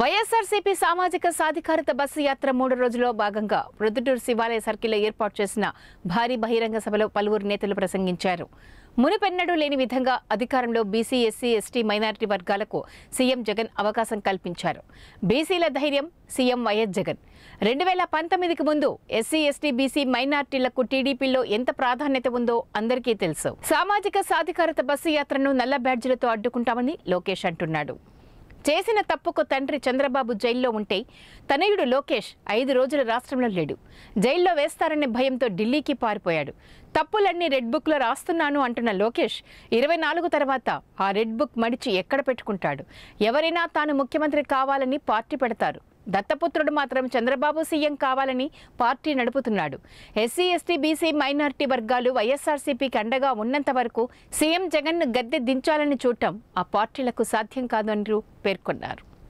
వైఎస్ఆర్సీపీ సామాజిక సాధికారత బస్సు యాత్ర మూడు రోజుల్లో భాగంగా ప్రొద్దుటూరు శివాలయ సర్కిల్లో ఏర్పాటు చేసిన భారీ బహిరంగ సభలో పలువురు నేతలు ప్రసంగించారు మునిపెన్నడూ లేని విధంగా అధికారంలో బీసీ ఎస్సీ ఎస్టీ మైనారిటీ వర్గాలకు సీఎం జగన్ అవకాశం కల్పించారు బీసీల ధైర్యం సీఎం వైఎస్ జగన్ రెండు వేల పంతొమ్మిదికి ముందు ఎస్సీ ఎస్టీ బీసీ మైనార్టీలకు టీడీపీలో ఎంత ప్రాధాన్యత ఉందో అందరికీ తెలుసు సామాజిక సాధికారత బస్సు యాత్రను నల్ల బ్యాడ్జీలతో అడ్డుకుంటామని లోకేష్ అంటున్నాడు చేసిన తప్పుకు తండ్రి చంద్రబాబు జైల్లో ఉంటే తనయుడు లోకేష్ ఐదు రోజులు రాష్ట్రంలో లేడు జైల్లో వేస్తారనే భయంతో ఢిల్లీకి పారిపోయాడు తప్పులన్నీ రెడ్ బుక్లో రాస్తున్నాను అంటున్న లోకేష్ ఇరవై నాలుగు తర్వాత ఆ రెడ్ బుక్ మడిచి ఎక్కడ పెట్టుకుంటాడు ఎవరైనా తాను ముఖ్యమంత్రి కావాలని పార్టీ పెడతారు దత్తపుత్రుడు మాత్రం చంద్రబాబు సీఎం కావాలని పార్టీ నడుపుతున్నాడు ఎస్సీ ఎస్టీ బీసీ మైనార్టీ వర్గాలు వైఎస్ఆర్సీపీకి అండగా ఉన్నంత వరకు సీఎం జగన్ను గద్దె దించాలని చూడటం ఆ పార్టీలకు సాధ్యం కాదని పేర్కొన్నారు